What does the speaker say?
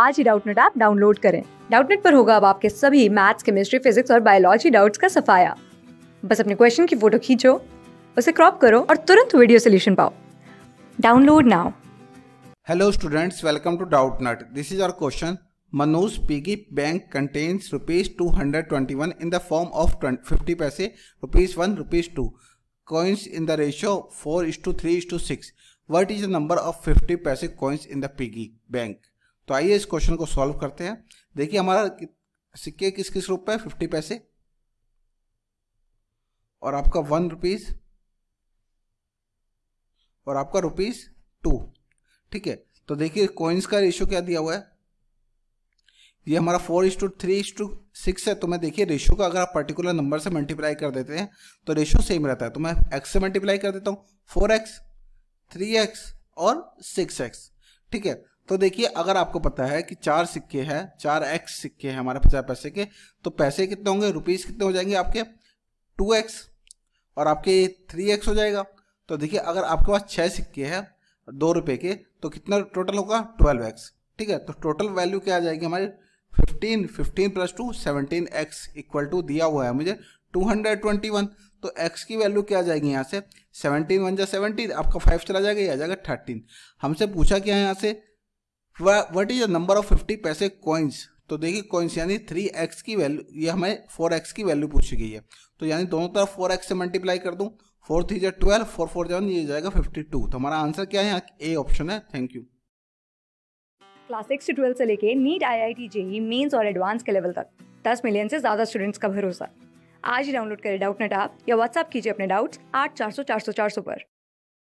आज ही Doubtnut app download करें डाउटनेट पर होगा अब आपके सभी मैथ्स केमिस्ट्री फिजिक्स और बायोलॉजी डाउट्स का सफाया बस अपने क्वेश्चन की फोटो खींचो उसे क्रॉप करो और तुरंत वीडियो सोल्यूशन पाओ download now hello students welcome to Doubtnut this is our question Manoj piggy bank contains rupees two hundred twenty one in the form of fifty paise rupees one rupees two coins in the ratio four is to three is to six what is the number of fifty paise coins in the piggy bank तो आइए इस question को solve करते हैं देखिए हमारा सिक्के किस किस रूप पे फिफ्टी पैसे और आपका वन रुपीज और आपका रुपीज टू ठीक है तो देखिए कॉइन्स का रेशियो क्या दिया हुआ है ये हमारा four is to three is to six है तो मैं देखिए रेशियो का अगर आप पर्टिकुलर नंबर से मल्टीप्लाई कर देते हैं तो रेशियो सेम रहता है तो मैं एक्स से मल्टीप्लाई कर देता हूँ फोर एक्स थ्री एक्स और सिक्स एक्स ठीक है तो देखिए अगर आपको पता है कि चार सिक्के हैं चार एक्स सिक्के हैं हमारे पचास पैसे के तो पैसे कितने होंगे रुपीज़ कितने हो जाएंगे आपके टू एक्स और आपके थ्री एक्स हो जाएगा तो देखिए अगर आपके पास छः सिक्के हैं दो रुपये के तो कितना टोटल होगा ट्वेल्व एक्स ठीक है तो टोटल वैल्यू क्या आ जाएगी हमारी fifteen fifteen plus two seventeen X equal to दिया हुआ है मुझे टू हंड्रेड ट्वेंटी वन तो एक्स की वैल्यू क्या आ जाएगी यहाँ से सेवनटीन वन या सेवनटीन आपका फाइव चला जाएगा ये आ जाएगा थर्टीन हमसे पूछा क्या है यहाँ से what is the number of fifty paise coins तो देखिए कॉइन्स यानी थ्री एक्स की वैल्यू ये हमें फोर एक्स की वैल्यू पूछी गई है तो यानी दोनों तरफ फोर एक्स से मल्टीप्लाई कर दूँ फोर थ्री जै ट्वेल्व फोर फोर जेवन ये जाएगा फिफ्टी टू तो हमारा आंसर क्या है ए ऑप्शन है थैंक यू क्लास सिक्स से ट्वेल्व से लेके NEET I I T JEE mains और एडवांस के लेवल तक दस मिलियन से ज़्यादा स्टूडेंट्स का भरोसा आज ही डाउनलोड करें डाउट नेट आप या व्हाट्सअप कीजिए अपने डाउट्स आठ चार सौ चार सौ चार सौ पर